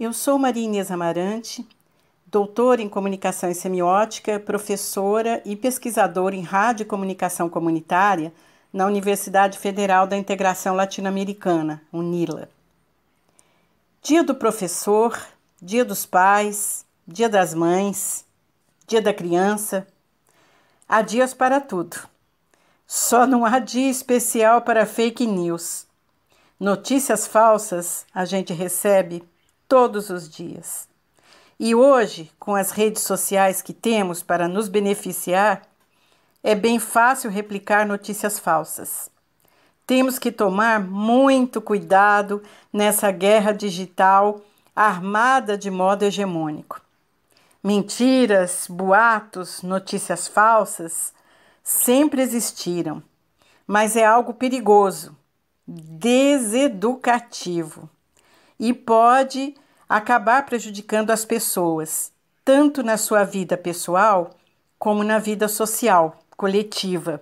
Eu sou Maria Inês Amarante, doutora em comunicação e semiótica, professora e pesquisadora em rádio e comunicação comunitária na Universidade Federal da Integração Latino-Americana, UNILA. Dia do professor, dia dos pais, dia das mães, dia da criança. Há dias para tudo. Só não há dia especial para fake news. Notícias falsas a gente recebe todos os dias. E hoje, com as redes sociais que temos para nos beneficiar, é bem fácil replicar notícias falsas. Temos que tomar muito cuidado nessa guerra digital armada de modo hegemônico. Mentiras, boatos, notícias falsas sempre existiram, mas é algo perigoso, deseducativo e pode acabar prejudicando as pessoas, tanto na sua vida pessoal como na vida social, coletiva.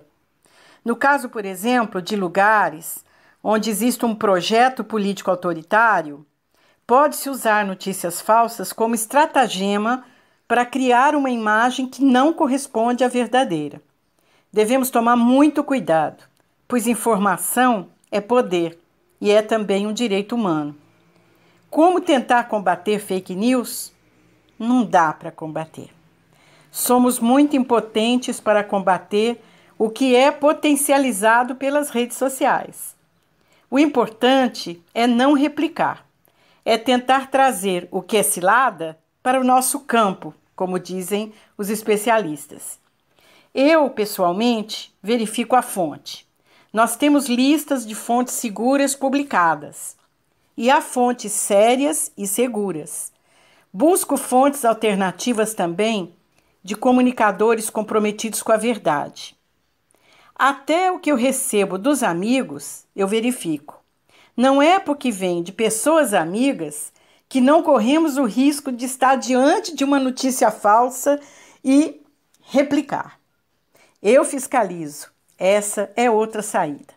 No caso, por exemplo, de lugares onde existe um projeto político autoritário, pode-se usar notícias falsas como estratagema para criar uma imagem que não corresponde à verdadeira. Devemos tomar muito cuidado, pois informação é poder e é também um direito humano. Como tentar combater fake news? Não dá para combater. Somos muito impotentes para combater o que é potencializado pelas redes sociais. O importante é não replicar, é tentar trazer o que é cilada para o nosso campo, como dizem os especialistas. Eu, pessoalmente, verifico a fonte. Nós temos listas de fontes seguras publicadas e há fontes sérias e seguras. Busco fontes alternativas também de comunicadores comprometidos com a verdade. Até o que eu recebo dos amigos, eu verifico. Não é porque vem de pessoas amigas que não corremos o risco de estar diante de uma notícia falsa e replicar. Eu fiscalizo. Essa é outra saída.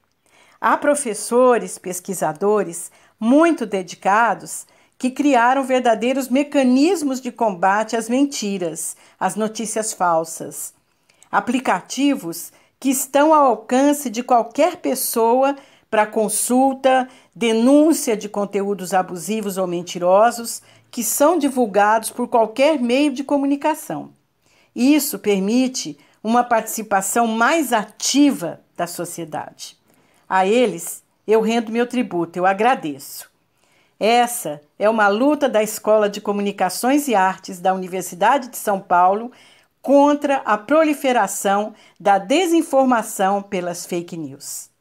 Há professores, pesquisadores muito dedicados, que criaram verdadeiros mecanismos de combate às mentiras, às notícias falsas. Aplicativos que estão ao alcance de qualquer pessoa para consulta, denúncia de conteúdos abusivos ou mentirosos que são divulgados por qualquer meio de comunicação. Isso permite uma participação mais ativa da sociedade. A eles eu rendo meu tributo, eu agradeço. Essa é uma luta da Escola de Comunicações e Artes da Universidade de São Paulo contra a proliferação da desinformação pelas fake news.